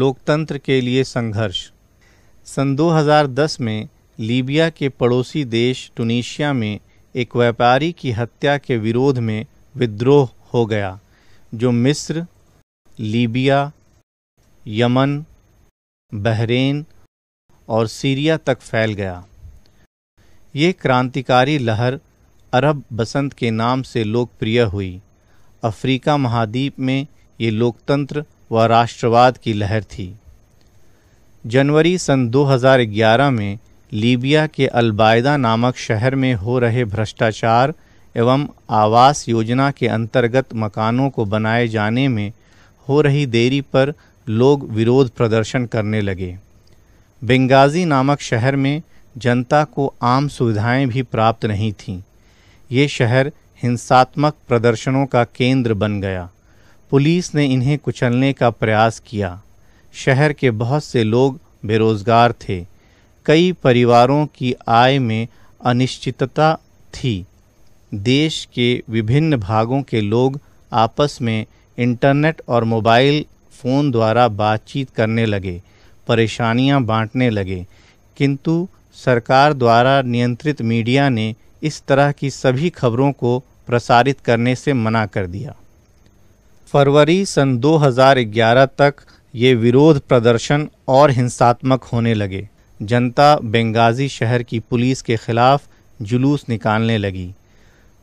लोकतंत्र के लिए संघर्ष सन 2010 में लीबिया के पड़ोसी देश टूनीशिया में एक व्यापारी की हत्या के विरोध में विद्रोह हो गया जो मिस्र लीबिया यमन बहरेन और सीरिया तक फैल गया ये क्रांतिकारी लहर अरब बसंत के नाम से लोकप्रिय हुई अफ्रीका महाद्वीप में ये लोकतंत्र व राष्ट्रवाद की लहर थी जनवरी सन 2011 में लीबिया के अलबायदा नामक शहर में हो रहे भ्रष्टाचार एवं आवास योजना के अंतर्गत मकानों को बनाए जाने में हो रही देरी पर लोग विरोध प्रदर्शन करने लगे बेंगाजी नामक शहर में जनता को आम सुविधाएं भी प्राप्त नहीं थीं ये शहर हिंसात्मक प्रदर्शनों का केंद्र बन गया पुलिस ने इन्हें कुचलने का प्रयास किया शहर के बहुत से लोग बेरोज़गार थे कई परिवारों की आय में अनिश्चितता थी देश के विभिन्न भागों के लोग आपस में इंटरनेट और मोबाइल फ़ोन द्वारा बातचीत करने लगे परेशानियां बांटने लगे किंतु सरकार द्वारा नियंत्रित मीडिया ने इस तरह की सभी खबरों को प्रसारित करने से मना कर दिया फरवरी सन 2011 तक ये विरोध प्रदर्शन और हिंसात्मक होने लगे जनता बेंगाजी शहर की पुलिस के खिलाफ जुलूस निकालने लगी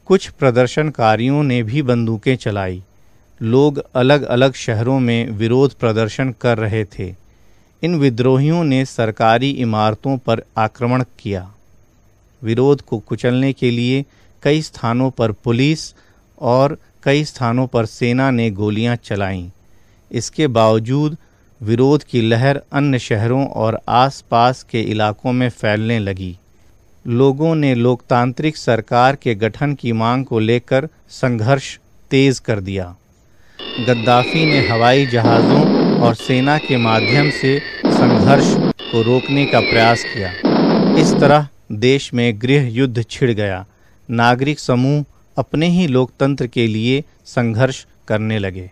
कुछ प्रदर्शनकारियों ने भी बंदूकें चलाई लोग अलग अलग शहरों में विरोध प्रदर्शन कर रहे थे इन विद्रोहियों ने सरकारी इमारतों पर आक्रमण किया विरोध को कुचलने के लिए कई स्थानों पर पुलिस और कई स्थानों पर सेना ने गोलियां चलाईं इसके बावजूद विरोध की लहर अन्य शहरों और आसपास के इलाकों में फैलने लगी लोगों ने लोकतांत्रिक सरकार के गठन की मांग को लेकर संघर्ष तेज़ कर दिया गद्दाफी ने हवाई जहाज़ों और सेना के माध्यम से संघर्ष को रोकने का प्रयास किया इस तरह देश में गृह युद्ध छिड़ गया नागरिक समूह अपने ही लोकतंत्र के लिए संघर्ष करने लगे